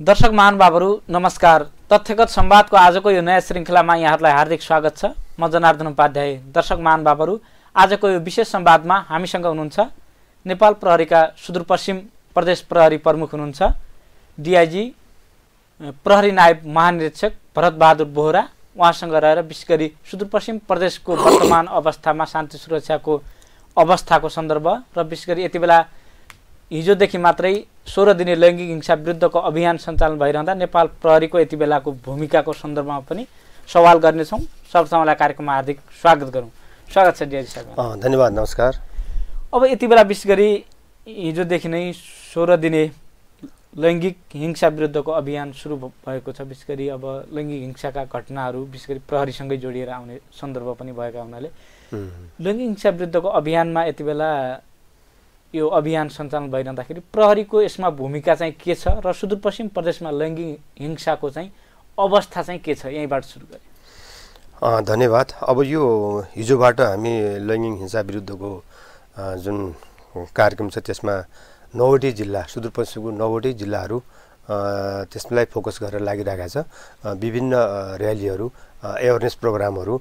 दर्शक महानुभावहरू नमस्कार तथ्यगत संवादको आजको यो नयाँ श्रृङ्खलामा यहाँहरूलाई हार्दिक स्वागत छ म जनार्दन उपाध्याय दर्शक महानुभावहरू आजको यो विशेष संवादमा हामीसँग हुनुहुन्छ नेपाल प्रहरीका सुदूरपश्चिम प्रदेश प्रहरी प्रमुख हुनुहुन्छ डिआइजी प्रहरी नायब महानिरीक्षक भरतबहादुर बोहरा उहाँसँग रहेर विशेष गरी सुदूरपश्चिम प्रदेशको वर्तमान अवस्थामा शान्ति सुरक्षाको अवस्थाको सन्दर्भ र विशेष गरी यति बेला हिजोदेखि मात्रै सोह्र दिने लैङ्गिक हिंसा विरुद्धको अभियान सञ्चालन भइरहँदा नेपाल प्रहरीको यति बेलाको भूमिकाको सन्दर्भमा पनि सवाल गर्नेछौँ सबसम्मलाई कार्यक्रममा हार्दिक स्वागत गरौँ स्वागत छ डिआजी सर धन्यवाद नमस्कार अब यति बेला विशेष गरी हिजोदेखि नै सोह्र दिने लैङ्गिक हिंसा विरुद्धको अभियान सुरु भएको छ विशेष गरी अब लैङ्गिक हिंसाका घटनाहरू विशेष गरी प्रहरीसँगै जोडिएर आउने सन्दर्भ पनि भएका हुनाले लैङ्गिक हिंसा विरुद्धको अभियानमा यति बेला यो अभियान सञ्चालन भइरहँदाखेरि प्रहरीको यसमा भूमिका चाहिँ के छ र सुदूरपश्चिम प्रदेशमा लैङ्गिक हिंसाको चाहिँ अवस्था चाहिँ के छ यहीँबाट सुरु गरेँ धन्यवाद अब यो हिजोबाट हामी लैङ्गिक हिंसा विरुद्धको जुन कार्यक्रम छ त्यसमा नौवटै जिल्ला सुदूरपश्चिमको नौवटै जिल्लाहरू त्यसलाई फोकस गरेर लागिरहेको छ विभिन्न ऱ्यालीहरू एवेरनेस प्रोग्रामहरू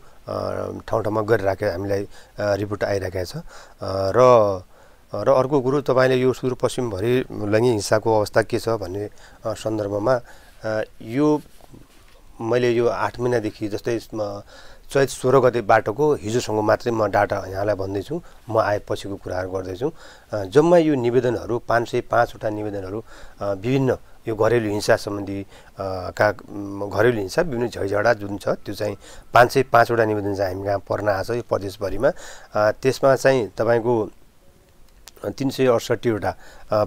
ठाउँ ठाउँमा गरिरहेको हामीलाई रिपोर्ट आइरहेको छ र र अर्को कुरो तपाईँले यो सुदूरपश्चिमभरि लैङ्गिक हिंसाको अवस्था के छ भन्ने सन्दर्भमा यो मैले यो आठ महिनादेखि जस्तै चैत सोह्र गते बाटोको हिजोसँग मात्रै म डाटा यहाँलाई भन्दैछु म आएपछिको कुराहरू गर्दैछु जम्मा यो निवेदनहरू पाँच सय पाँचवटा निवेदनहरू विभिन्न यो घरेलु हिंसा सम्बन्धी का घरेलु हिंसा विभिन्न झैझडा जुन छ त्यो चाहिँ पाँच सय पाँचवटा निवेदन चाहिँ हामी कहाँ पर्न आएको छ यो प्रदेशभरिमा त्यसमा चाहिँ तपाईँको तिन सय अडसट्ठीवटा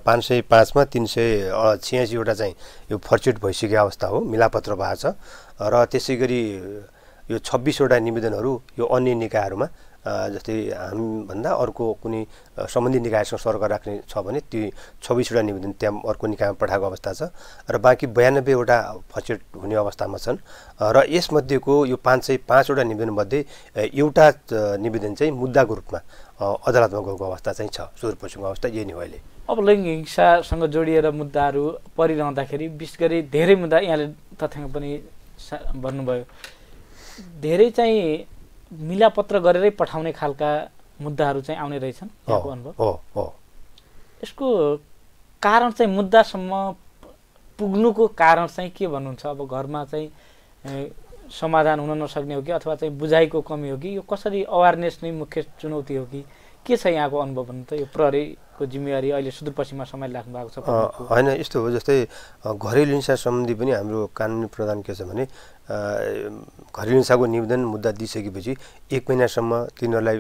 पाँच सय पाँचमा तिन सय छ्यासीवटा चाहिँ यो फर्चुट भइसकेको अवस्था हो मिलापत्र भएको छ र त्यसै गरी यो छब्बिसवटा निवेदनहरू यो अन्य निकायहरूमा जस्तै हामीभन्दा अर्को कुनै सम्बन्धित निकायसँग सर्क राख्ने छ भने त्यो छब्बिसवटा निवेदन त्यहाँ अर्को निकायमा पठाएको अवस्था छ र बाँकी बयानब्बेवटा फचेट हुने अवस्थामा छन् र यसमध्येको यो पाँच सय पाँचवटा निवेदनमध्ये एउटा निवेदन चाहिँ मुद्दाको रूपमा अदालतमा गएको अवस्था चाहिँ छ सुदूरपश्चिमको अवस्था यही नै हो अहिले अब लैङ्गिक हिंसासँग जोडिएर मुद्दाहरू परिरहँदाखेरि विशेष गरी धेरै मुद्दा यहाँले तथ्याङ्क पनि भन्नुभयो धेरै चाहिँ मिलापत्र गरेरै पठाउने खालका मुद्दाहरू चाहिँ आउने रहेछन् यसको कारण चाहिँ मुद्दासम्म पुग्नुको कारण चाहिँ के भन्नुहुन्छ अब घरमा चाहिँ समाधान हुन नसक्ने हो कि अथवा चाहिँ बुझाइको कमी हो कि यो कसरी अवेरनेस नै मुख्य चुनौती हो कि के छ यहाँको अनुभव भन्नु त यो प्रहरी को जिम्मेवारी अहिले सुदूरपश्चिममा समय लाग्नु भएको छ होइन यस्तो हो जस्तै घरेलु हिंसा सम्बन्धी पनि हाम्रो कानुनी प्रधान के छ भने घरेलु हिंसाको निवेदन मुद्दा दिइसकेपछि एक महिनासम्म तिनीहरूलाई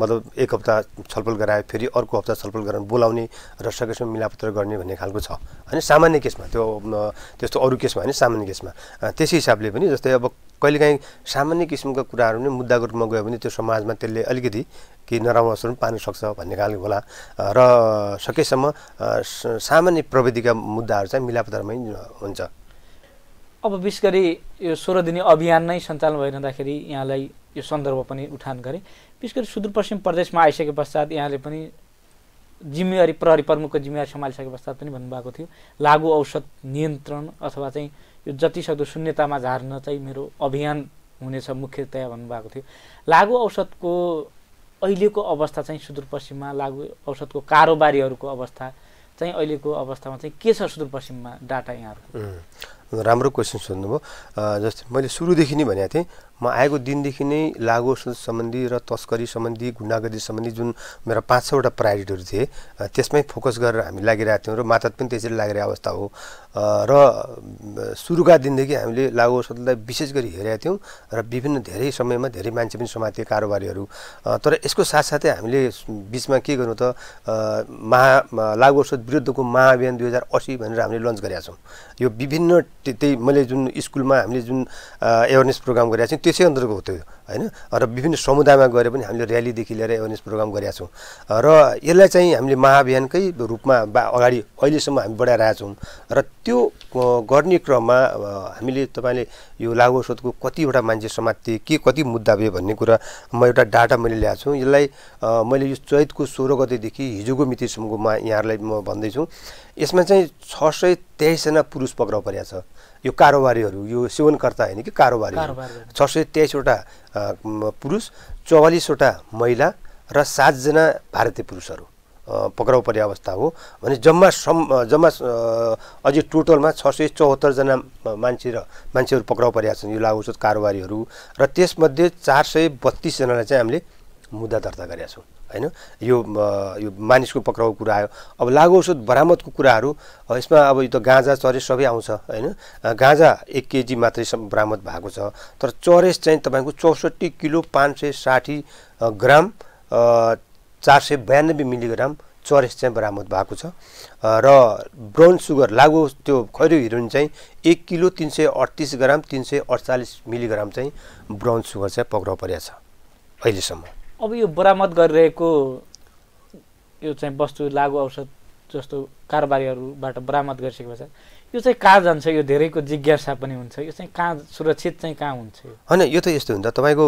मतलब एक हप्ता छलफल गरायो फेरि अर्को हप्ता छलफल गराउनु बोलाउने र सकेसम्म मिलापत्र गर्ने भन्ने खालको छ होइन सामान्य केसमा त्यो त्यस्तो अरू केसमा होइन सामान्य केसमा त्यसै हिसाबले पनि जस्तै अब कहिलेकाहीँ सामान्य किसिमका कुराहरू नै मुद्दाको रूपमा गयो भने त्यो समाजमा त्यसले अलिकति केही नराम्रो असर पनि पार्न सक्छ भन्ने खालको होला र सकेसम्म सामान्य प्रविधिका मुद्दाहरू चाहिँ मिलापतरमै हुन्छ अब विशेष गरी यो सोह्र दिने अभियान नै सञ्चालन भइरहँदाखेरि यहाँलाई यो सन्दर्भ पनि उठान गरे विशेष गरी सुदूरपश्चिम प्रदेशमा आइसके पश्चात यहाँले पनि जिम्मेवारी प्रहरी प्रमुखको जिम्मेवारी सम्हालिसके पश्चात पनि भन्नुभएको थियो लागु औषध नियन्त्रण अथवा चाहिँ यो जतिसक्दो शून्यतामा झार्न चाहिँ मेरो अभियान हुनेछ मुख्यतया भन्नुभएको थियो लागु औषधको अहिलेको अवस्था चाहिँ सुदूरपश्चिममा लागु औषधको कारोबारीहरूको अवस्था चाहिँ अहिलेको अवस्थामा चाहिँ के छ सुदूरपश्चिममा डाटा यहाँहरूको राम्रो क्वेसन सोध्नुभयो जस्तै मैले सुरुदेखि नै भनेको थिएँ म आएको दिनदेखि नै लागु सम्बन्धी र तस्करी सम्बन्धी गुन्डागर्दी सम्बन्धी जुन मेरा पाँच छवटा प्रायोरिटीहरू थिए त्यसमै फोकस गरेर हामी लागिरहेको थियौँ र मातात पनि त्यसरी लागिरहेको अवस्था हो र सुरुका दिनदेखि हामीले लागु औषधलाई विशेष गरी हेरेका थियौँ र विभिन्न धेरै समयमा धेरै मान्छे पनि समाते कारोबारीहरू तर यसको साथसाथै हामीले बिचमा के गर्नु त महा लागु औषध विरुद्धको महाअभियान दुई हजार असी भनेर हामीले लन्च गरेका छौँ यो विभिन्न त्यही मैले जुन स्कुलमा हामीले जुन एवेरनेस प्रोग्राम गरेका छौँ त्यसै अन्तर्गत हो त्यो होइन र विभिन्न समुदायमा गएर पनि हामीले ऱ्यालीदेखि लिएर एवेरनेस प्रोग्राम गरेका छौँ र यसलाई चाहिँ हामीले महाअभियानकै रूपमा बा अगाडि अहिलेसम्म हामी छौँ र त्यो गर्ने क्रममा हामीले तपाईँले यो औषधको कतिवटा मान्छे समात्थे के कति मुद्दा भयो भन्ने कुरा म एउटा डाटा मैले ल्याएको छु यसलाई मैले यो चैतको सोह्र गतेदेखि हिजोको मितिसम्मको म यहाँहरूलाई म भन्दैछु यसमा चाहिँ छ सय तेइसजना पुरुष पक्राउ परेको छ यो कारोबारीहरू यो सेवनकर्ता होइन कि कारोबारी छ सय तेइसवटा पुरुष चौवालिसवटा महिला र सातजना भारतीय पुरुषहरू पक्राउ पर्ने अवस्था हो भने जम्मा सम जम्मा अझै टोटलमा छ सय चौहत्तरजना मान्छे र मान्छेहरू पक्राउ परेका छन् यो लागु औषध कारोबारीहरू र त्यसमध्ये चार सय बत्तिसजनालाई चाहिँ हामीले मुद्दा दर्ता गरेका छौँ होइन यो यो मानिसको पक्राउको कुरा आयो अब लागु औषध बरामदको कुराहरू यसमा अब यो त गाँजा चरेस सबै आउँछ होइन गाँजा एक केजी मात्रै बरामद भएको छ तर चरेस चाहिँ तपाईँको चौसठी किलो पाँच सय साठी ग्राम चार सय बयानब्बे मिलिग्राम चरेस चाहिँ बरामद भएको छ र ब्राउन सुगर लागु त्यो खैरो हिरोइन चाहिँ एक किलो तिन सय अडतिस ग्राम तिन सय अडचालिस मिलिग्राम चाहिँ ब्राउन सुगर चाहिँ पक्राउ परेको छ अहिलेसम्म अब यो बरामद गरिरहेको यो चाहिँ वस्तु लागु औषध जस्तो कारोबारीहरूबाट बरामद गरिसकेको छ यो चाहिँ कहाँ जान्छ यो धेरैको जिज्ञासा पनि हुन्छ यो चाहिँ कहाँ सुरक्षित चाहिँ कहाँ हुन्छ होइन यो त यस्तो हुन्छ तपाईँको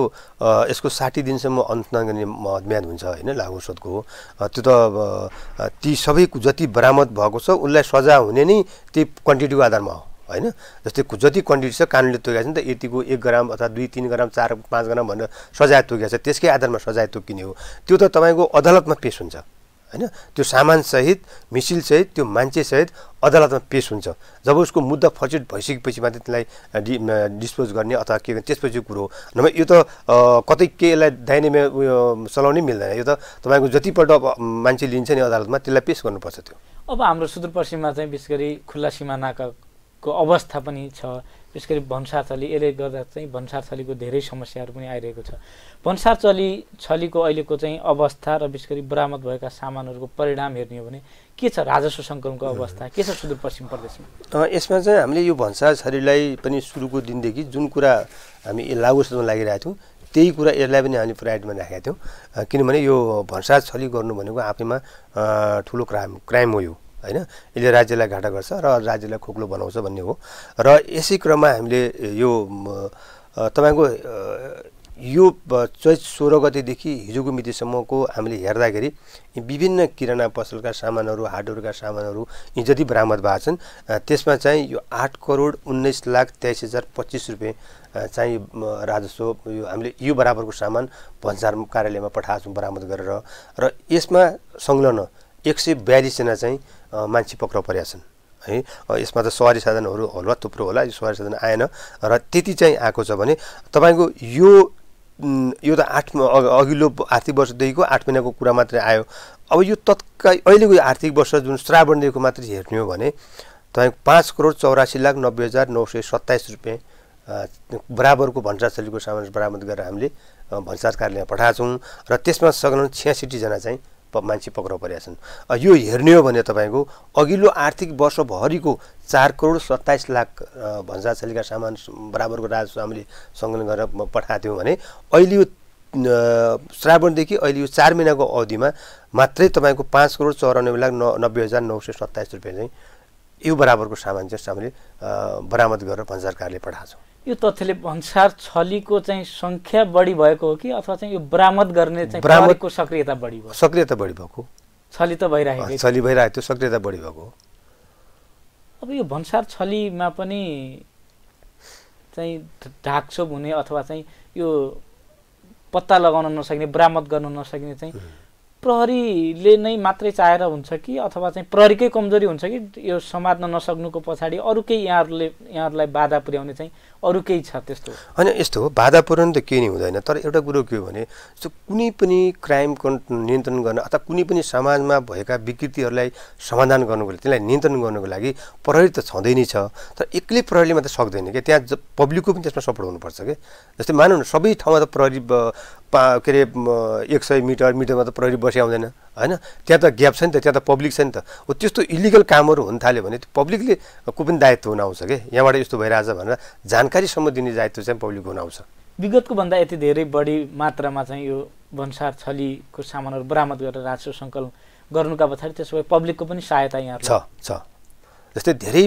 यसको साठी दिनसम्म अन्त नगर्ने म्याद हुन्छ होइन लागु औषधको त्यो त ती सबै जति बरामद भएको छ उसलाई सजाय हुने नै ती क्वान्टिटीको आधारमा हो होइन जस्तै जति क्वान्टिटी छ कानुनले तोकेको छ नि त यतिको एक ग्राम अथवा दुई तिन ग्राम चार पाँच ग्राम भनेर सजाय तोकेको छ त्यसकै आधारमा सजाय तोकिने हो त्यो त तपाईँको अदालतमा पेस हुन्छ होइन त्यो सामानसहित मिसिलसहित त्यो मान्छेसहित अदालतमा पेस हुन्छ जब उसको मुद्दा फर्चेट भइसकेपछि मात्रै त्यसलाई डि डिस्पोज गर्ने अथवा के गर्ने त्यसपछि कुरो हो नभए यो त कतै के यसलाई दाहिनेमा उयो चलाउनै मिल्दैन यो त तपाईँको जतिपल्ट मान्छे लिन्छ नि अदालतमा त्यसलाई पेस गर्नुपर्छ त्यो अब हाम्रो सुदूरपश्चिममा चाहिँ विशेष गरी खुल्ला सिमानाको अवस्था पनि छ त्यस गरी भन्सारथली यसले गर्दा चाहिँ भन्सारथलीको धेरै समस्याहरू पनि आइरहेको छ भन्सारचली छलीको अहिलेको चाहिँ अवस्था र विशेष गरी बरामद भएका सामानहरूको परिणाम हेर्ने हो भने के छ राजस्व सङ्कलनको अवस्था के छ सुदूरपश्चिम प्रदेशमा यसमा चाहिँ हामीले यो भन्सार छलीलाई पनि सुरुको दिनदेखि जुन कुरा हामी लागु लागिरहेको थियौँ त्यही कुरा यसलाई पनि हामीले प्रायोरिटीमा राखेका थियौँ किनभने यो भन्सार छली गर्नु भनेको आफैमा ठुलो क्राइम क्राइम हो यो होइन यसले राज्यलाई घाटा गर्छ र राज्यलाई खोक्लो बनाउँछ भन्ने हो र यसै क्रममा हामीले यो तपाईँको यो चैत सोह्र गतिदेखि हिजोको मितिसम्मको हामीले हेर्दाखेरि विभिन्न किराना पसलका सामानहरू हार्डवेयरका सामानहरू यी जति बरामद भएको छन् त्यसमा चाहिँ यो आठ करोड उन्नाइस लाख तेइस हजार पच्चिस रुपियाँ चाहिँ राजस्व यो हामीले यो बराबरको सामान भन्सार कार्यालयमा पठाएको छौँ बरामद गरेर र यसमा संलग्न एक सय बयालिसजना चाहिँ मान्छे पक्राउ परेका छन् है यसमा त सवारी साधनहरू होला थुप्रो होला यो सवारी साधन आएन र त्यति चाहिँ आएको छ भने तपाईँको यो यो त आठ अघिल्लो आर्थिक वर्षदेखिको आठ महिनाको कुरा मात्रै आयो अब यो तत्काल अहिलेको आर्थिक वर्ष जुन श्रावणदेखिको मात्रै हेर्ने हो भने तपाईँको पाँच करोड चौरासी लाख नब्बे हजार नौ सय सत्ताइस रुपियाँ बराबरको भन्सार शैलीको सामान बरामद गरेर हामीले भन्सार कार्यालयमा पठाएको छौँ र त्यसमा संलग्न छ्यासीजना चाहिँ मान्छे पक्राउ परेका छन् यो हेर्ने हो भने तपाईँको अघिल्लो आर्थिक वर्षभरिको चार करोड सत्ताइस लाख छलीका सामान बराबरको राजस्व हामीले सङ्कलन गरेर पठाएको थियौँ भने अहिले यो श्रावणदेखि अहिले यो चार महिनाको अवधिमा मात्रै तपाईँको पाँच करोड चौरानब्बे लाख न नब्बे हजार नौ सय सत्ताइस रुपियाँ चाहिँ यो बराबरको सामान चाहिँ हामीले बरामद गरेर भन्सारकारले पठाएको छौँ यो तथ्यले भन्सार छलीको चाहिँ सङ्ख्या बढी भएको हो कि अथवा चाहिँ यो बरामद गर्ने चाहिँ बरामदको सक्रियता बढी भयो सक्रियता बढी भएको छली त भइरहेको छली भइरहेको थियो सक्रियता बढी भएको अब यो भन्सार छलीमा पनि चाहिँ ढाकछोप हुने अथवा चाहिँ यो पत्ता लगाउन नसक्ने बरामद गर्न नसक्ने चाहिँ प्रहरीले नै मात्रै चाहेर हुन्छ कि अथवा चाहिँ प्रहरीकै कमजोरी हुन्छ कि यो समात्न नसक्नुको पछाडि अरू केही यहाँहरूले यहाँहरूलाई बाधा पुर्याउने चाहिँ अरू केही छ त्यस्तो होइन यस्तो हो बाधा पुर्याउनु त केही नै हुँदैन तर एउटा कुरो के हो भने जस्तो कुनै पनि क्राइम नियन्त्रण गर्न अथवा कुनै पनि समाजमा भएका विकृतिहरूलाई समाधान गर्नुको लागि त्यसलाई नियन्त्रण गर्नुको लागि प्रहरी त छँदै नै छ तर एक्लै प्रहरीले मात्रै सक्दैन क्या त्यहाँ पब्लिकको पनि त्यसमा सपोर्ट हुनुपर्छ क्या जस्तै मानौँ न सबै ठाउँमा त प्रहरी पा के अरे एक सय मिटर मिटरमा त प्रहरी बसी आउँदैन होइन त्यहाँ त ग्याप छ नि त त्यहाँ त पब्लिक छ नि त हो त्यस्तो इलिगल कामहरू हुन थाल्यो भने त्यो पब्लिकले को पनि दायित्व हुन आउँछ कि यहाँबाट यस्तो भइरहेछ भनेर जानकारीसम्म दिने दायित्व चाहिँ पब्लिक हुन आउँछ विगतको भन्दा यति धेरै बढी मात्रामा चाहिँ यो भन्सार छलीको सामानहरू बरामद गरेर राजस्व सङ्कलन गर्नुका पछाडि त्यसो भए पब्लिकको पनि सहायता यहाँ छ छ जस्तै धेरै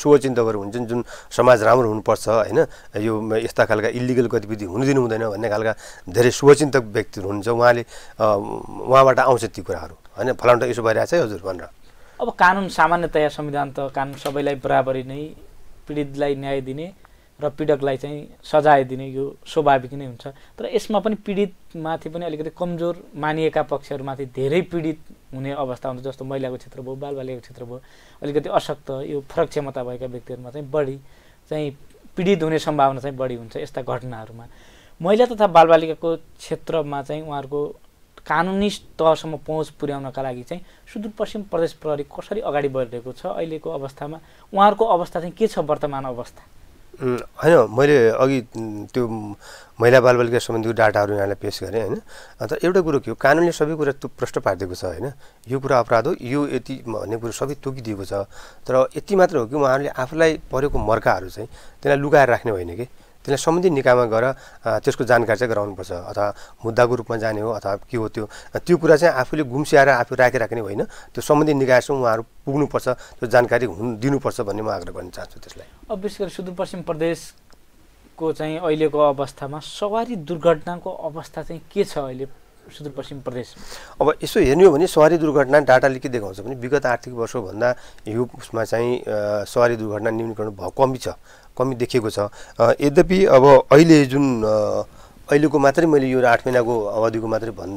शुभचिन्तकहरू हुन्छन् जुन समाज राम्रो हुनुपर्छ होइन यो यस्ता खालका इलिगल गतिविधि हुनु दिनु हुँदैन भन्ने खालका धेरै शुभचिन्तक व्यक्तिहरू हुनुहुन्छ उहाँले उहाँबाट आउँछ ती कुराहरू होइन फलाउनु यसो भइरहेको छ है हजुर भनेर अब कानुन सामान्यतया संविधान त कानुन सबैलाई बराबरी नै पीडितलाई न्याय दिने र पीडकलाई चाहिँ सजाय दिने यो स्वाभाविक नै हुन्छ तर यसमा पनि पीडितमाथि पनि अलिकति कमजोर मानिएका पक्षहरूमाथि धेरै पीडित हुने अवस्था हुन्छ जस्तो महिलाको क्षेत्र भयो बालबालिकाको क्षेत्र भयो अलिकति अशक्त यो फरक क्षमता भएका व्यक्तिहरूमा चाहिँ बढी चाहिँ पीडित हुने सम्भावना चाहिँ बढी हुन्छ यस्ता घटनाहरूमा महिला तथा बालबालिकाको क्षेत्रमा चाहिँ उहाँहरूको कानुनी तहसम्म पहुँच पुर्याउनका लागि चाहिँ सुदूरपश्चिम प्रदेश प्रहरी कसरी अगाडि बढिरहेको छ अहिलेको अवस्थामा उहाँहरूको अवस्था चाहिँ के छ वर्तमान अवस्था होइन मैले अघि त्यो महिला बालबालिका सम्बन्धीको डाटाहरू यहाँलाई पेस गरेँ होइन अन्त एउटा कुरो के हो कानुनले सबै कुरा त्यो प्रष्ट पारिदिएको छ होइन यो कुरा अपराध हो यो यति भन्ने कुरो सबै तोकिदिएको छ तर यति मात्र हो कि उहाँहरूले आफूलाई परेको मर्काहरू चाहिँ त्यसलाई लुगाएर राख्ने होइन कि त्यसलाई सम्बन्धित निकायमा गएर त्यसको जानकारी चाहिँ गराउनुपर्छ अथवा मुद्दाको रूपमा जाने हो अथवा के हो त्यो त्यो कुरा चाहिँ आफूले गुम्स्याएर आफू राखेर राख्ने होइन त्यो सम्बन्धित निकायसम्म उहाँहरू पुग्नुपर्छ त्यो जानकारी हुनु दिनुपर्छ भन्ने म आग्रह गर्न चाहन्छु त्यसलाई अब विशेष गरी सुदूरपश्चिम प्रदेशको चाहिँ अहिलेको अवस्थामा सवारी दुर्घटनाको अवस्था चाहिँ के छ अहिले सुदूरपश्चिम प्रदेश अब यसो हेर्ने हो भने सवारी दुर्घटना डाटाले के देखाउँछ भने विगत आर्थिक वर्षभन्दा यो उसमा चाहिँ सवारी दुर्घटना न्यूनीकरण भयो कमी छ कमी देखिएको छ यद्यपि अब अहिले जुन अहिलेको मात्रै मैले यो आठ महिनाको अवधिको मात्रै भन्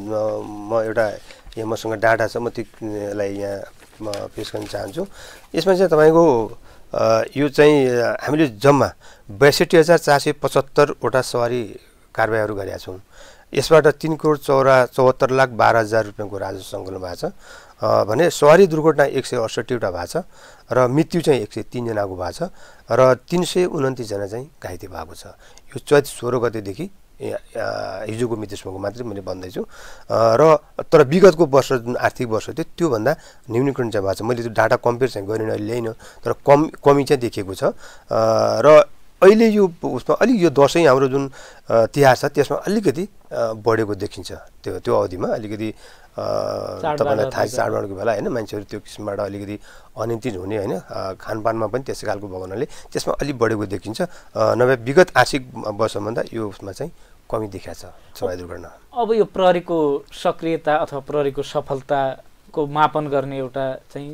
म एउटा यहाँ मसँग डाटा छ म त्यसलाई यहाँ म पेस गर्न चाहन्छु यसमा चाहिँ तपाईँको यो चाहिँ हामीले जम्मा बयासठी हजार चार सय पचहत्तरवटा सवारी कारवाहीहरू गरेका छौँ यसबाट तिन करोड चौरा चौहत्तर लाख बाह्र हजार रुपियाँको राजस्व सङ्कलन भएको छ भने सहरी दुर्घटना एक सय अडसट्ठीवटा भएको छ र मृत्यु चाहिँ एक सय तिनजनाको भएको छ र तिन सय उन्तिसजना चाहिँ घाइते भएको छ यो चैत सोह्र गतेदेखि हिजोको मितिसम्मको मात्रै मैले भन्दैछु र तर विगतको वर्ष जुन आर्थिक वर्ष थियो त्योभन्दा न्यूनीकरण चाहिँ भएको छ मैले त्यो डाटा कम्पेयर चाहिँ गरिनँ ल्याइनँ तर कम कमी चाहिँ देखिएको छ र अहिले यो उसमा अलिक यो दसैँ हाम्रो जुन तिहार छ त्यसमा अलिकति बढेको देखिन्छ त्यो त्यो अवधिमा अलिकति तपाईँलाई थाहा चाडबाडको बेला होइन मान्छेहरू त्यो किसिमबाट अलिकति अनियन्त्रित हुने होइन खानपानमा पनि त्यस्तै खालको भगवानहरूले त्यसमा अलिक बढेको देखिन्छ नभए विगत आशिक वर्षभन्दा यो उसमा चाहिँ कमी देखाएको छ चराई दुर्घटना अब यो प्रहरीको सक्रियता अथवा प्रहरीको सफलताको मापन गर्ने एउटा चाहिँ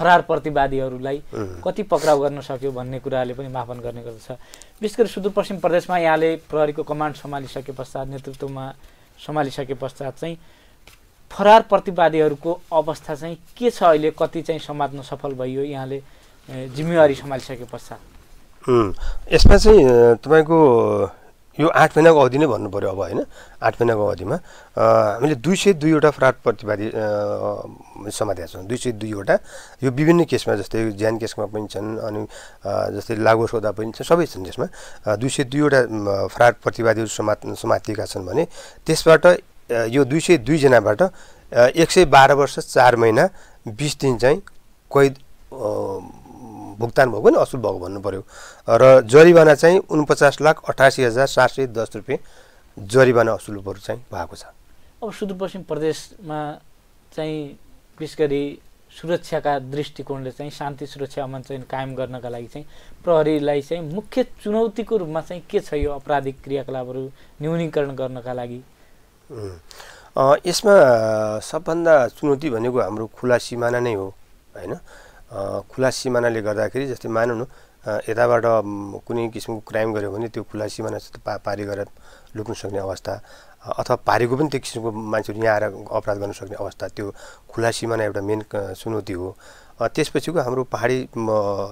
फरार प्रतिवादीहरूलाई कति पक्राउ गर्न सक्यो भन्ने कुराले पनि मापन गर्ने गर्दछ विशेष गरी सुदूरपश्चिम प्रदेशमा यहाँले प्रहरीको कमान्ड सम्हालिसके पश्चात नेतृत्वमा सम्हालिसके पश्चात चाहिँ फरार प्रतिवादीहरूको अवस्था चाहिँ के छ अहिले कति चाहिँ समात्न सफल भइयो यहाँले जिम्मेवारी सम्हालिसके पश्चात यसमा चाहिँ तपाईँको यो आठ महिनाको अवधि नै भन्नु पऱ्यो अब होइन आठ महिनाको अवधिमा हामीले दुई सय दुईवटा फ्राड प्रतिवादी समातेका छौँ दुई सय दुईवटा यो विभिन्न केसमा जस्तै ज्यान केसमा पनि छन् अनि जस्तै लागु सौदा पनि छन् सबै छन् त्यसमा दुई सय दुईवटा फ्राड प्रतिवादीहरू समा समातिएका छन् भने त्यसबाट यो दुई सय दुईजनाबाट एक सय बाह्र वर्ष चार महिना बिस दिन चाहिँ कैद भुक्तान भएको नि असुल भएको भन्नु पऱ्यो र जरिवाना चाहिँ उनपचास लाख अठासी हजार सात सय दस रुपियाँ जरिवाना असुलहरू चाहिँ भएको छ अब सुदूरपश्चिम प्रदेशमा चाहिँ विशेष गरी सुरक्षाका दृष्टिकोणले चाहिँ शान्ति सुरक्षा अमन चाहिँ कायम गर्नका लागि चाहिँ प्रहरीलाई चाहिँ मुख्य चुनौतीको रूपमा चाहिँ के छ यो आपराधिक क्रियाकलापहरू न्यूनीकरण गर्नका लागि यसमा सबभन्दा चुनौती भनेको हाम्रो खुला सिमाना नै हो होइन खुला सिमानाले गर्दाखेरि जस्तै मानौँ न यताबाट कुनै किसिमको क्राइम गऱ्यो भने त्यो खुला सिमाना जस्तो पा पारी गरेर लुक्न सक्ने अवस्था अथवा पारेको पनि त्यो किसिमको मान्छेहरू यहाँ आएर अपराध गर्न सक्ने अवस्था त्यो खुला सिमाना एउटा मेन चुनौती हो त्यसपछिको हाम्रो पहाडी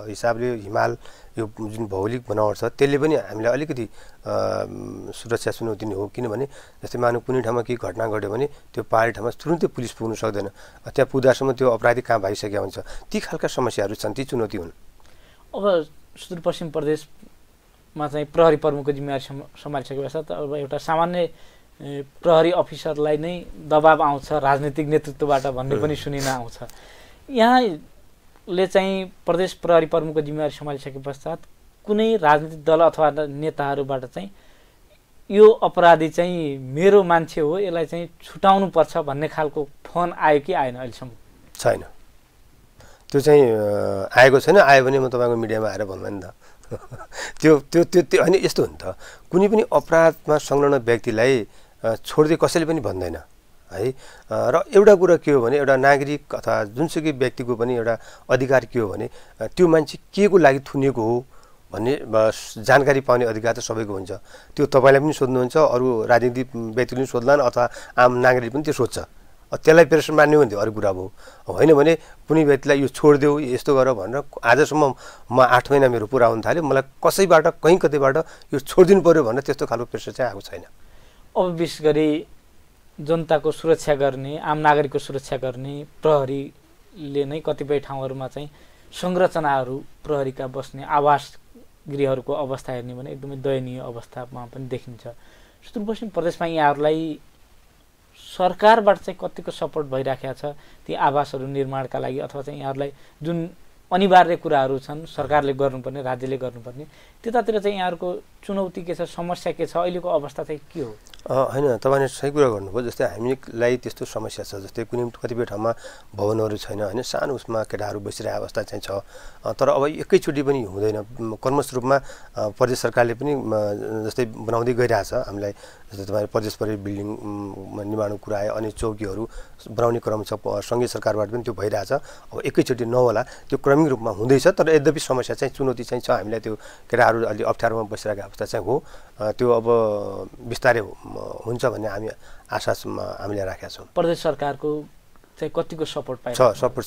हिसाबले हिमाल यो जुन भौगोलिक बनावट छ त्यसले पनि हामीलाई अलिकति सुरक्षा चुनौती नै हो किनभने जस्तै मानव कुनै ठाउँमा केही घटना घट्यो भने त्यो पहाडी ठाउँमा तुरुन्तै पुलिस पुग्न सक्दैन त्यहाँ पुग्दासम्म त्यो अपराधी कहाँ भइसकेको हुन्छ ती खालका समस्याहरू छन् ती चुनौती हुन् अब सुदूरपश्चिम प्रदेशमा चाहिँ प्रहरी प्रमुखको जिम्मेवारी सम्हालिसकेको छ त अब एउटा सामान्य प्रहरी अफिसरलाई नै दबाब आउँछ राजनीतिक नेतृत्वबाट भन्ने पनि सुनिन आउँछ यहाँ ले चाहिँ प्रदेश प्रहरी प्रमुखको जिम्मेवारी सम्हालिसके पश्चात कुनै राजनीतिक दल अथवा नेताहरूबाट चाहिँ यो अपराधी चाहिँ मेरो मान्छे हो यसलाई चाहिँ छुटाउनु पर्छ भन्ने खालको फोन आयो कि आएन अहिलेसम्म छैन त्यो चाहिँ आएको छैन आयो भने म तपाईँको मिडियामा आएर भन्ला नि त त्यो त्यो त्यो त्यो होइन यस्तो हुन्छ कुनै पनि अपराधमा संलग्न व्यक्तिलाई छोडिदिए कसैले पनि भन्दैन है र एउटा कुरा के हो भने एउटा नागरिक अथवा जुनसुकै व्यक्तिको पनि एउटा अधिकार के हो भने त्यो मान्छे के को लागि थुनिएको हो भन्ने जानकारी पाउने अधिकार त सबैको हुन्छ त्यो तपाईँलाई पनि सोध्नुहुन्छ अरू राजनीतिक व्यक्तिले पनि सोध्लान् अथवा आम नागरिक पनि त्यो सोध्छ त्यसलाई प्रेसर मान्ने हो अरू कुरा भयो होइन भने कुनै व्यक्तिलाई यो छोडिदेऊ यस्तो गर भनेर आजसम्म म आठ महिना मेरो पुरा हुन थाल्यो मलाई कसैबाट कहीँ कतैबाट यो छोडिदिनु पऱ्यो भनेर त्यस्तो खालको प्रेसर चाहिँ आएको छैन अब विशेष गरी जनताको सुरक्षा गर्ने आम नागरिकको सुरक्षा गर्ने प्रहरीले नै कतिपय ठाउँहरूमा चाहिँ संरचनाहरू प्रहरीका बस्ने आवास गृहहरूको अवस्था हेर्ने भने एकदमै दयनीय अवस्थामा पनि देखिन्छ सुदूरपश्चिम प्रदेशमा यहाँहरूलाई सरकारबाट चाहिँ कतिको सपोर्ट भइराखेको छ ती आवासहरू निर्माणका लागि अथवा चाहिँ यहाँहरूलाई जुन अनिवार्य कुराहरू छन् सरकारले गर्नुपर्ने राज्यले गर्नुपर्ने त्यतातिर चाहिँ यहाँहरूको चुनौती के छ समस्या के छ अहिलेको अवस्था चाहिँ के हो होइन तपाईँले सही कुरा गर्नुभयो जस्तै हामीलाई त्यस्तो समस्या छ जस्तै कुनै कतिपय ठाउँमा भवनहरू छैन होइन सानो उसमा केटाहरू बसिरहेको अवस्था चाहिँ छ तर अब एकैचोटि पनि हुँदैन कर्मश रूपमा प्रदेश सरकारले पनि जस्तै बनाउँदै गइरहेछ हामीलाई जस्तै तपाईँ प्रदेशभरि बिल्डिङमा निर्माण कुरा आयो अनि चौकीहरू बनाउने क्रम छ सङ्घीय सरकारबाट पनि त्यो भइरहेछ अब एकैचोटि नहोला त्यो क्रमिक रूपमा हुँदैछ तर यद्यपि समस्या चाहिँ चुनौती चाहिँ छ हामीलाई त्यो केटाहरू अलि अप्ठ्यारोमा बसिरहेको अवस्था चाहिँ हो त्यो अब बिस्तारै हुन्छ भन्ने हामी आशा हामीले राखेका छौँ प्रदेश सरकारको चाहिँ कतिको सपोर्ट पाइन्छ सपोर्ट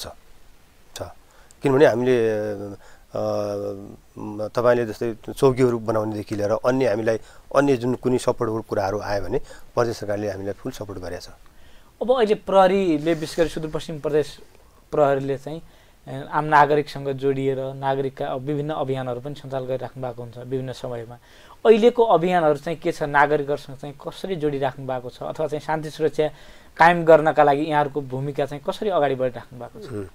छ किनभने हामीले तपाईँले जस्तै चौकीहरू बनाउनेदेखि लिएर अन्य हामीलाई अन्य जुन कुनै सपोर्टको कुराहरू आयो भने प्रदेश सरकारले हामीलाई फुल सपोर्ट गरेको छ अब अहिले प्रहरीले विशेष गरी सुदूरपश्चिम प्रदेश प्रहरीले चाहिँ आम नागरिकसँग जोडिएर नागरिकका विभिन्न अभियानहरू पनि सञ्चालन गरिराख्नु भएको हुन्छ विभिन्न समयमा अहिलेको अभियानहरू चाहिँ के छ नागरिकहरूसँग चाहिँ कसरी जोडिराख्नु भएको छ अथवा चाहिँ शान्ति सुरक्षा कायम गर्नका लागि यहाँहरूको भूमिका चाहिँ कसरी अगाडि बढिराख्नु भएको छ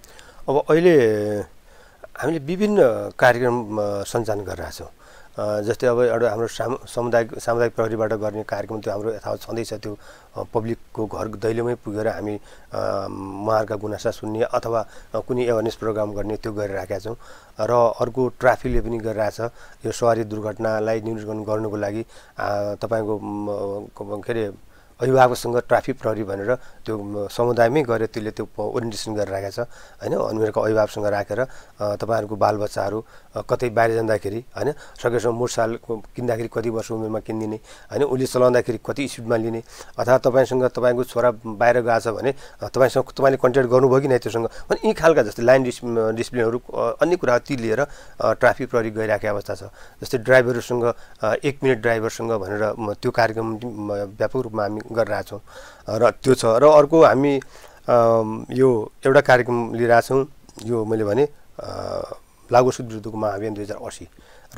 अब अहिले हामीले विभिन्न कार्यक्रम सञ्चालन गरिरहेछौँ जस्तै अब एउटा हाम्रो साम सामुदायिक सामुदायिक प्रहरीबाट गर्ने कार्यक्रम त्यो हाम्रो यथावत छँदैछ त्यो पब्लिकको घर दैलोमै पुगेर हामी उहाँहरूका गुनासा सुन्ने अथवा कुनै एवेरनेस प्रोग्राम गर्ने त्यो गरिराखेका छौँ र अर्को ट्राफिकले पनि गरिरहेछ यो सवारी दुर्घटनालाई न्यूनीकरण गर्नुको लागि तपाईँको के अरे अभिभावकसँग ट्राफिक प्रहरी भनेर त्यो समुदायमै गएर त्यसले त्यो ओरिएन्टेसन गरेर राखेको छ होइन उनीहरूको अभिभावकसँग राखेर तपाईँहरूको बालबच्चाहरू कतै बाहिर जाँदाखेरि होइन सकेसम्म मोटरसाइकल किन्दाखेरि कति वर्ष उमेरमा किनिदिने होइन उसले चलाउँदाखेरि कति स्पिडमा लिने अथवा तपाईँसँग तपाईँको छोरा बाहिर गएको छ भने तपाईँसँग तपाईँले कन्ट्याक्ट गर्नुभयो कि नै त्योसँग अनि यी खालका जस्तै लाइन डिस् डिसिप्लिनहरू अन्य कुरा ती लिएर ट्राफिक प्रहरी गइरहेको अवस्था छ जस्तै ड्राइभरहरूसँग एक मिनट ड्राइभरसँग भनेर त्यो कार्यक्रम व्यापक रूपमा हामी गरिरहेछौँ र त्यो छ र अर्को हामी यो एउटा कार्यक्रम लिइरहेछौँ यो मैले भने लागोसुद विरुद्धको महाअभियान दुई हजार असी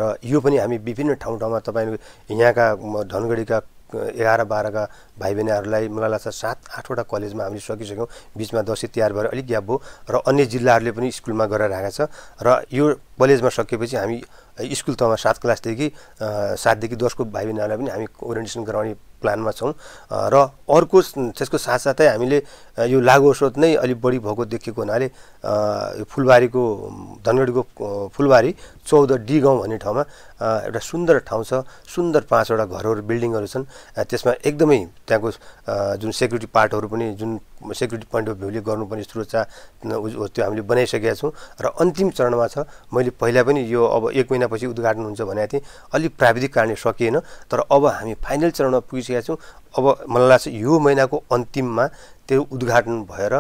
र यो पनि हामी विभिन्न ठाउँ ठाउँमा तपाईँ यहाँका धनगढीका एघार बाह्रका भाइ बहिनीहरूलाई मलाई लाग्छ सात आठवटा कलेजमा हामीले सकिसक्यौँ बिचमा दसैँ तिहार भएर अलिक ग्याप भयो र अन्य जिल्लाहरूले पनि स्कुलमा राखेको छ र यो कलेजमा सकेपछि हामी स्कुल तहमा सात क्लासदेखि सातदेखि दसको भाइ बहिनीहरूलाई पनि हामी ओरिएन्टेसन गराउने प्लानमा छौँ र अर्को त्यसको साथसाथै हामीले यो लागु स्रोत नै अलिक बढी भएको देखिएको हुनाले यो फुलबारीको धनगढीको फुलबारी चौध डी गाउँ भन्ने ठाउँमा एउटा सुन्दर ठाउँ छ सुन्दर पाँचवटा घरहरू बिल्डिङहरू छन् त्यसमा एकदमै त्यहाँको जुन सेक्युरिटी पार्टहरू पनि जुन सेक्युरिटी पोइन्ट अफ भ्यूले गर्नुपर्ने सुरक्षा त्यो हामीले बनाइसकेका छौँ र अन्तिम चरणमा छ मैले पहिला पनि यो अब एक महिनापछि उद्घाटन हुन्छ भनेको थिएँ अलिक प्राविधिक कारणले सकिएन तर अब हामी फाइनल चरणमा पुगिसकेका छौँ अब मलाई लाग्छ यो महिनाको अन्तिममा त्यो उद्घाटन भएर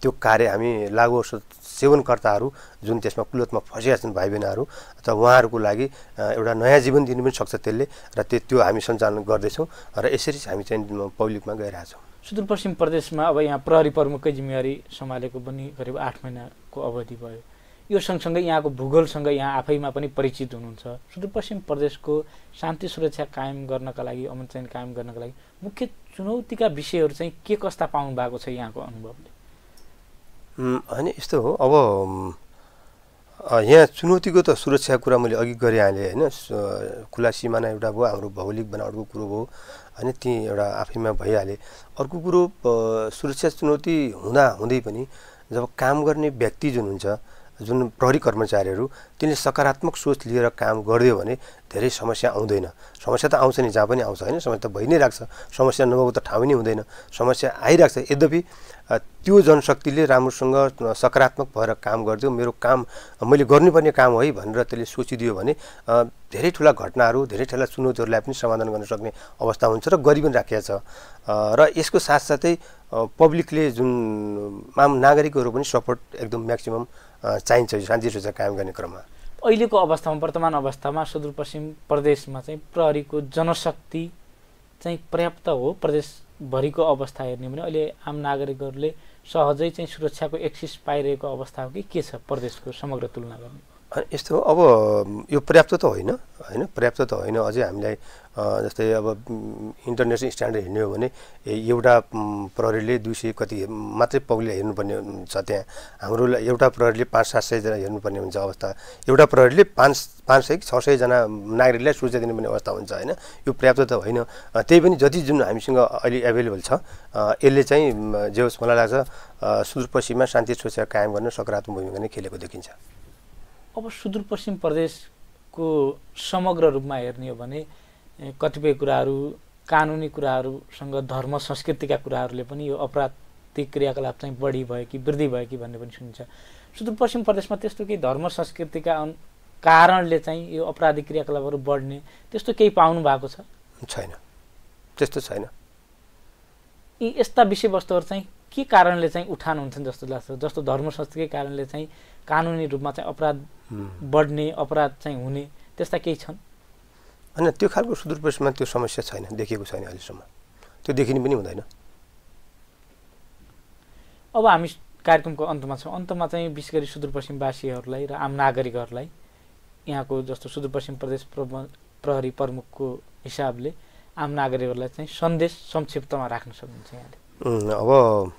त्यो कार्य हामी लागु सेवनकर्ताहरू जुन त्यसमा कुलतमा फसेका छन् भाइ बहिनीहरू त उहाँहरूको लागि एउटा नयाँ जीवन दिनु पनि सक्छ त्यसले र त्यो त्यो हामी सञ्चालन गर्दैछौँ र यसरी हामी चाहिँ पब्लिकमा गइरहेछौँ सुदूरपश्चिम प्रदेशमा अब यहाँ प्रहरी प्रमुखकै जिम्मेवारी सम्हालेको पनि करिब आठ महिनाको अवधि भयो यो सँगसँगै यहाँको भूगोलसँग यहाँ आफैमा पनि परिचित हुनुहुन्छ सुदूरपश्चिम प्रदेशको शान्ति सुरक्षा कायम गर्नका लागि अमन चयन कायम गर्नका लागि मुख्य चुनौतीका विषयहरू चाहिँ के कस्ता पाउनु भएको छ यहाँको अनुभवले होइन यस्तो हो अब यहाँ चुनौतीको त सुरक्षाको कुरा मैले अघि गरिहालेँ होइन खुला सिमाना एउटा भयो हाम्रो भौगोलिक बनावटको कुरो भयो होइन ती एउटा आफैमा भइहाले अर्को कुरो सुरक्षा चुनौती हुँदा हुँदै पनि जब काम गर्ने व्यक्ति जुन हुन्छ जुन प्रहरी कर्मचारीहरू तिनले सकारात्मक सोच लिएर काम गरिदियो भने धेरै समस्या आउँदैन समस्या त आउँछ नि जहाँ पनि आउँछ होइन समस्या त भइ नै राख्छ समस्या नभएको त ठाउँ नै हुँदैन समस्या आइरहेको छ यद्यपि त्यो जनशक्तिले राम्रोसँग सकारात्मक भएर काम गरिदियो मेरो काम मैले गर्नुपर्ने काम है भनेर त्यसले सोचिदियो भने धेरै ठुला घटनाहरू धेरै ठुला चुनौतीहरूलाई पनि समाधान गर्न सक्ने अवस्था हुन्छ र गरी पनि राखिएको छ र यसको साथसाथै पब्लिकले जुन आम नागरिकहरू पनि सपोर्ट एकदम म्याक्सिमम् चाहिन्छ यो शान्ति सूचक कायम गर्ने क्रममा अहिलेको अवस्थामा वर्तमान अवस्थामा सुदूरपश्चिम प्रदेशमा चाहिँ प्रहरीको जनशक्ति चाहिँ पर्याप्त हो प्रदेशभरिको अवस्था हेर्ने भने अहिले आम नागरिकहरूले सहजै चाहिँ सुरक्षाको एक्सिस पाइरहेको अवस्था हो कि के छ प्रदेशको समग्र तुलना गर्ने यस्तो अब यो पर्याप्त त होइन होइन पर्याप्त त होइन अझै हामीलाई जस्तै अब इन्टरनेसनल स्ट्यान्डर्ड हेर्ने हो भने एउटा प्रहरीले दुई सय कति मात्रै पब्लिक हेर्नुपर्ने हुन्छ त्यहाँ हाम्रो एउटा प्रहरीले पाँच सात सयजना हेर्नुपर्ने हुन्छ अवस्था एउटा प्रहरीले पाँच पाँच सय छ सयजना नागरिकलाई सुरक्षा दिनुपर्ने अवस्था हुन्छ होइन यो पर्याप्त त होइन त्यही पनि जति जुन हामीसँग अहिले एभाइलेबल छ यसले चाहिँ जे होस् मलाई लाग्छ सुदूरपश्चिममा शान्ति सुरक्षा कायम गर्न सकारात्मक भूमिका नै खेलेको देखिन्छ अब सुदूरपश्चिम प्रदेशको समग्र रूपमा हेर्ने हो भने कतिपय कुराहरू कानुनी कुराहरूसँग धर्म संस्कृतिका कुराहरूले पनि यो अपराधिक क्रियाकलाप चाहिँ बढी भयो कि वृद्धि भयो कि भन्ने पनि सुनिन्छ सुदूरपश्चिम प्रदेशमा त्यस्तो केही धर्म संस्कृतिका कारणले चाहिँ यो अपराधिक क्रियाकलापहरू बढ्ने त्यस्तो केही पाउनु भएको छ छैन त्यस्तो छैन यी यस्ता विषयवस्तुहरू चाहिँ के कारणले चाहिँ उठान हुन्छन् जस्तो लाग्छ जस्तो धर्म संस्कृतिकै कारणले चाहिँ कानुनी रूपमा चाहिँ अपराध बढ्ने अपराध चाहिँ हुने त्यस्ता केही छन् होइन त्यो खालको सुदूरपश्चिममा त्यो समस्या छैन देखिएको छैन अहिलेसम्म त्यो देखिने पनि हुँदैन अब हामी कार्यक्रमको अन्तमा छौँ अन्तमा चाहिँ विशेष गरी सुदूरपश्चिमवासीहरूलाई र आम नागरिकहरूलाई यहाँको जस्तो सुदूरपश्चिम प्रदेश प्रहरी प्रमुखको हिसाबले आम नागरिकहरूलाई चाहिँ सन्देश संक्षिप्तमा राख्न सक्नुहुन्छ यहाँले अब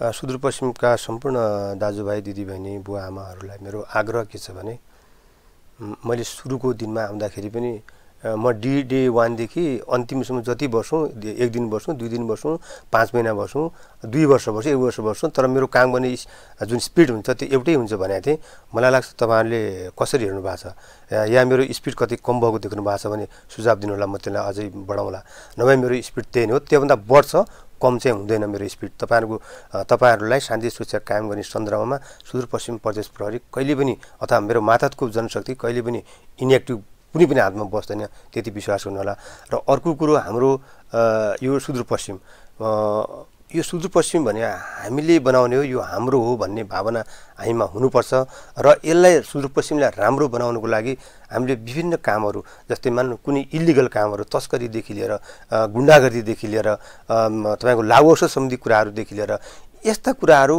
सुदूरपश्चिमका सम्पूर्ण दाजुभाइ दिदीबहिनी बुवा आमाहरूलाई मेरो आग्रह के छ भने मैले सुरुको दिनमा आउँदाखेरि पनि म डी डे वानदेखि अन्तिमसम्म जति बसौँ एक दिन बसौँ दुई दिन बसौँ पाँच महिना बसौँ दुई वर्ष बसौँ एक वर्ष बसौँ तर मेरो काम गर्ने जुन स्पिड हुन्छ त्यो एउटै हुन्छ भनेको थिएँ मलाई लाग्छ तपाईँहरूले कसरी हेर्नु भएको छ या मेरो स्पिड कति कम भएको देख्नु भएको छ भने सुझाव दिनुहोला म त्यसलाई अझै बढाउँला नभए मेरो स्पिड त्यही नै हो त्योभन्दा बढ्छ कम चाहिँ हुँदैन मेरो स्पिड तपाईँहरूको तपाईँहरूलाई शान्ति सुरक्षा कायम गर्ने सन्दर्भमा सुदूरपश्चिम प्रदेश प्रहरी कहिले पनि अथवा मेरो माथतको जनशक्ति कहिले पनि इनएक्टिभ कुनै पनि हातमा बस्दैन त्यति विश्वास गर्नुहोला र अर्को कुरो हाम्रो यो सुदूरपश्चिम यो सुदूरपश्चिम भने हामीले बनाउने हो यो हाम्रो हो भन्ने भावना हामीमा हुनुपर्छ र यसलाई सुदूरपश्चिमलाई राम्रो बनाउनुको लागि हामीले विभिन्न कामहरू जस्तै मान्नु कुनै इलिगल कामहरू तस्करीदेखि लिएर गुन्डागर्दीदेखि लिएर तपाईँको लागोसो सम्बन्धी कुराहरूदेखि लिएर यस्ता कुराहरू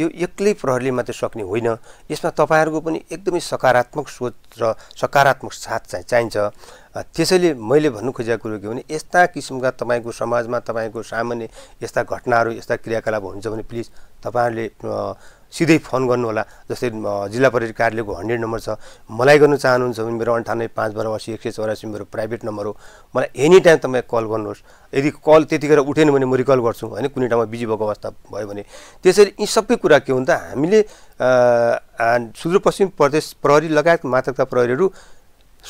यो एक्लै प्रहरीले मात्रै सक्ने होइन यसमा तपाईँहरूको पनि एकदमै सकारात्मक सोच र सकारात्मक साथ चाहिँ चाहिन्छ त्यसैले मैले भन्नु खोजेको कुरो के भने यस्ता किसिमका तपाईँको समाजमा तपाईँको सामान्य यस्ता घटनाहरू यस्ता क्रियाकलाप हुन्छ भने प्लिज तपाईँहरूले सिधै फोन गर्नुहोला जस्तै जिल्ला पर्यटक कार्यालयको हन्ड्रेड नम्बर छ मलाई गर्नु चाहनुहुन्छ भने मेरो अन्ठानब्बे पाँच बाह्र असी एक सय चौरासी मेरो प्राइभेट नम्बर हो मलाई एनी टाइम तपाईँ कल गर्नुहोस् यदि कल त्यतिखेर उठेन भने म रिकल गर्छु होइन कुनै ठाउँमा बिजी भएको अवस्था भयो भने त्यसरी यी सबै कुरा के हुन्छ हामीले सुदूरपश्चिम प्रदेश प्रहरी लगायत मातका प्रहरीहरू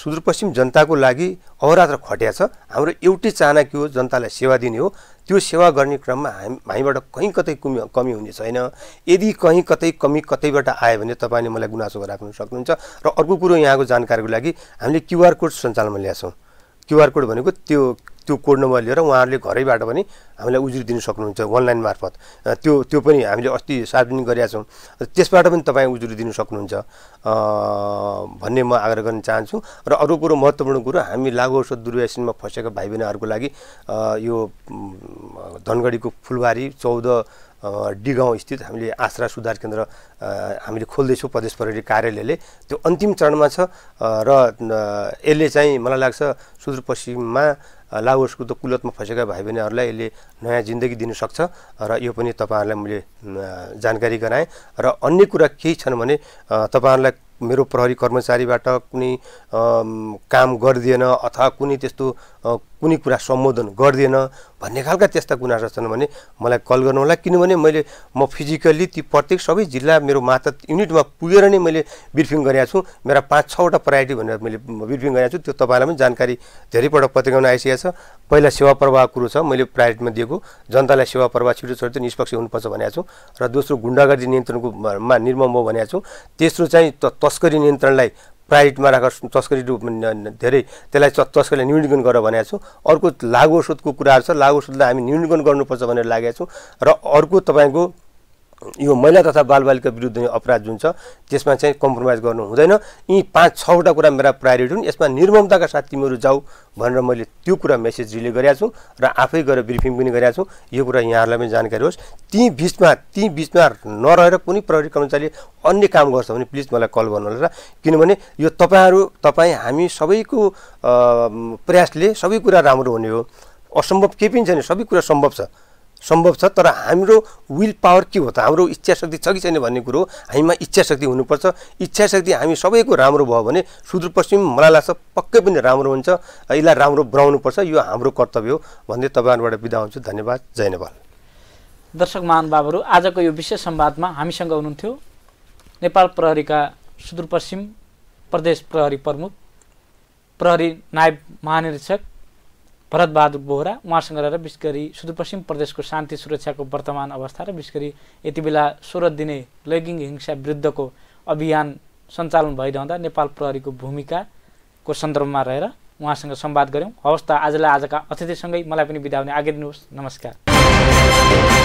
सुदूरपश्चिम जनताको लागि अहोरात्र खट्या छ हाम्रो एउटै चाहना के हो जनतालाई सेवा दिने हो त्यो सेवा गर्ने क्रममा हाम हामीबाट कहीँ कतै कमी कमी हुने छैन यदि कहीँ कतै कमी कतैबाट आयो भने तपाईँले मलाई गुनासो राख्न सक्नुहुन्छ र अर्को कुरो यहाँको जानकारीको लागि हामीले क्युआर कोड सञ्चालनमा ल्याएछौँ क्युआर कोड भनेको त्यो त्यो कोड नम्बर लिएर उहाँहरूले घरैबाट पनि हामीलाई उजुरी दिनु सक्नुहुन्छ अनलाइन मार्फत त्यो त्यो पनि हामीले अस्ति सार्वजनिक गरेका छौँ त्यसबाट पनि तपाईँ उजुरी दिनु सक्नुहुन्छ भन्ने म आग्रह गर्न चाहन्छु र अरू कुरो महत्त्वपूर्ण कुरो हामी लागु औषध दुर्व्यासनमा फँसेका भाइ बहिनीहरूको लागि यो धनगढीको फुलबारी चौध डी गाउँस्थित हामीले आश्रा सुधार केन्द्र हामीले खोल्दैछौँ प्रदेश प्रहरी कार्यालयले त्यो अन्तिम चरणमा छ र यसले चाहिँ मलाई लाग्छ सुदूरपश्चिममा लाओसको त कुलतमा फँसेका भाइ बहिनीहरूलाई यसले नयाँ जिन्दगी सक्छ र यो पनि तपाईँहरूलाई मैले जानकारी गराएँ र अन्य कुरा केही छन् भने तपाईँहरूलाई मेरो प्रहरी कर्मचारीबाट कुनै काम गरिदिएन अथवा कुनै त्यस्तो कुनै कुरा सम्बोधन गरिदिएन भन्ने खालका त्यस्ता गुनासो छन् भने मलाई कल गर्नु होला किनभने मैले म फिजिकल्ली ती प्रत्येक सबै जिल्ला मेरो मातहत युनिटमा पुगेर नै मैले ब्रिफिङ गरेका छु मेरा पाँच छवटा प्रायोरिटी भनेर मैले ब्रिफिङ गरेको छु त्यो तपाईँलाई पनि जानकारी धेरैपल्ट पत्रिकाउन आइसकेको छ पहिला सेवा प्रवाह कुरो छ मैले प्रायोरिटीमा दिएको जनतालाई सेवा प्रवाह छिटो छोड्दै निष्पक्ष हुनुपर्छ भनेको छु र दोस्रो गुन्डागर्दी नियन्त्रणको मा निर्म भनेको छु तेस्रो चाहिँ तस्करी नियन्त्रणलाई प्रायोरिटीमा राखेर तस्करी धेरै त्यसलाई तस्करीलाई न्यूनीकरण गरेर भनेको छु अर्को लागु औषधको कुराहरू छ लागु औषधलाई हामी न्यूनीकरण गर्नुपर्छ भनेर लागेका छौँ र अर्को तपाईँको यो महिला तथा बालबालिका विरुद्ध अपराध जुन छ त्यसमा चाहिँ कम्प्रोमाइज गर्नु हुँदैन यी पाँच छवटा कुरा मेरा प्रायोरिटी हुन् यसमा निर्ममताका साथ तिमीहरू जाऊ भनेर मैले त्यो कुरा मेसेज रिले गरेका छु र आफै गएर ब्रिफिङ पनि गरेका छु यो कुरा यहाँहरूलाई पनि जानकारी होस् ती बिचमा ती बिचमा नरहेर कुनै प्रहरी कर्मचारी अन्य काम गर्छ भने प्लिज मलाई कल गर्नुहोला किनभने यो तपाईँहरू तपाईँ हामी सबैको प्रयासले सबै कुरा राम्रो हुने हो असम्भव केही पनि छैन सबै कुरा सम्भव छ सम्भव छ तर हाम्रो विल पावर के हो त हाम्रो इच्छा शक्ति छ कि छैन भन्ने कुरो हामीमा इच्छा शक्ति हुनुपर्छ इच्छा शक्ति हामी सबैको राम्रो भयो भने सुदूरपश्चिम मलाई लाग्छ पक्कै पनि राम्रो हुन्छ यसलाई राम्रो बनाउनुपर्छ यो हाम्रो कर्तव्य हो भन्दै तपाईँहरूबाट बिदा हुन्छु धन्यवाद जय नेपाल दर्शक महानुभावहरू आजको यो विशेष संवादमा हामीसँग हुनुहुन्थ्यो नेपाल प्रहरीका सुदूरपश्चिम प्रदेश प्रहरी प्रमुख प्रहरी नायब महानिरीक्षक भरतबहादुर बोहरा उहाँसँग रहेर विशेष गरी सुदूरपश्चिम प्रदेशको शान्ति सुरक्षाको वर्तमान अवस्था र विशेष गरी यति बेला सोह्र दिने लैङ्गिक हिंसा विरुद्धको अभियान सञ्चालन भइरहँदा नेपाल प्रहरीको भूमिकाको सन्दर्भमा रहेर उहाँसँग संवाद गऱ्यौँ हवस् त आजलाई आजका अतिथिसँगै मलाई पनि बिदा हुने आज्ञा दिनुहोस् नमस्कार